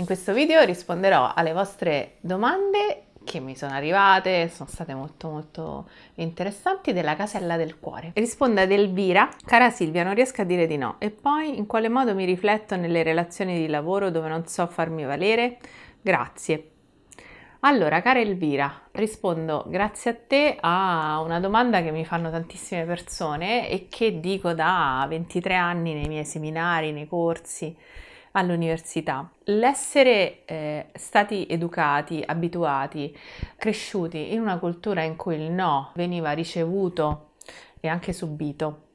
In questo video risponderò alle vostre domande che mi sono arrivate, sono state molto molto interessanti, della casella del cuore. Risponde ad Elvira, cara Silvia, non riesco a dire di no. E poi in quale modo mi rifletto nelle relazioni di lavoro dove non so farmi valere? Grazie. Allora, cara Elvira, rispondo grazie a te a una domanda che mi fanno tantissime persone e che dico da 23 anni nei miei seminari, nei corsi all'università. L'essere eh, stati educati, abituati, cresciuti in una cultura in cui il no veniva ricevuto e anche subito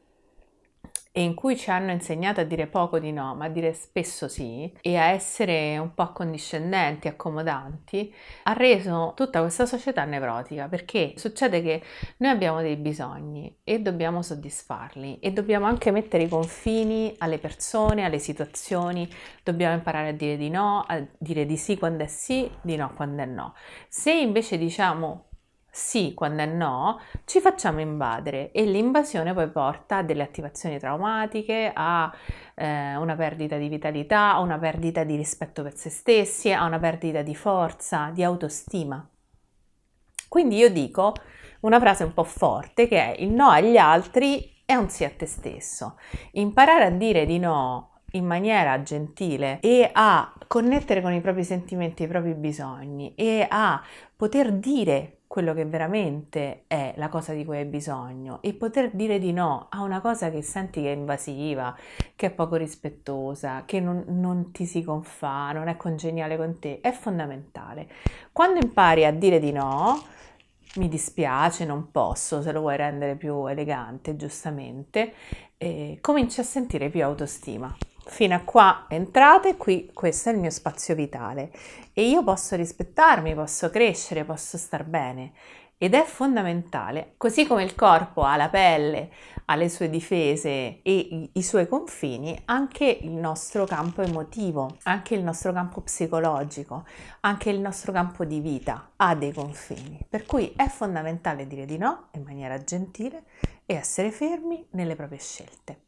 e in cui ci hanno insegnato a dire poco di no, ma a dire spesso sì e a essere un po' accondiscendenti, accomodanti, ha reso tutta questa società nevrotica perché succede che noi abbiamo dei bisogni e dobbiamo soddisfarli e dobbiamo anche mettere i confini alle persone, alle situazioni, dobbiamo imparare a dire di no, a dire di sì quando è sì, di no quando è no. Se invece diciamo sì quando è no, ci facciamo invadere e l'invasione poi porta a delle attivazioni traumatiche, a eh, una perdita di vitalità, a una perdita di rispetto per se stessi, a una perdita di forza, di autostima. Quindi io dico una frase un po' forte che è il no agli altri è un sì a te stesso. Imparare a dire di no in maniera gentile e a connettere con i propri sentimenti, i propri bisogni e a poter dire quello che veramente è la cosa di cui hai bisogno e poter dire di no a una cosa che senti che è invasiva, che è poco rispettosa, che non, non ti si confà, non è congeniale con te, è fondamentale. Quando impari a dire di no, mi dispiace, non posso, se lo vuoi rendere più elegante, giustamente, eh, cominci a sentire più autostima fino a qua entrate, qui questo è il mio spazio vitale e io posso rispettarmi, posso crescere, posso star bene ed è fondamentale, così come il corpo ha la pelle, ha le sue difese e i suoi confini, anche il nostro campo emotivo, anche il nostro campo psicologico, anche il nostro campo di vita ha dei confini, per cui è fondamentale dire di no in maniera gentile e essere fermi nelle proprie scelte.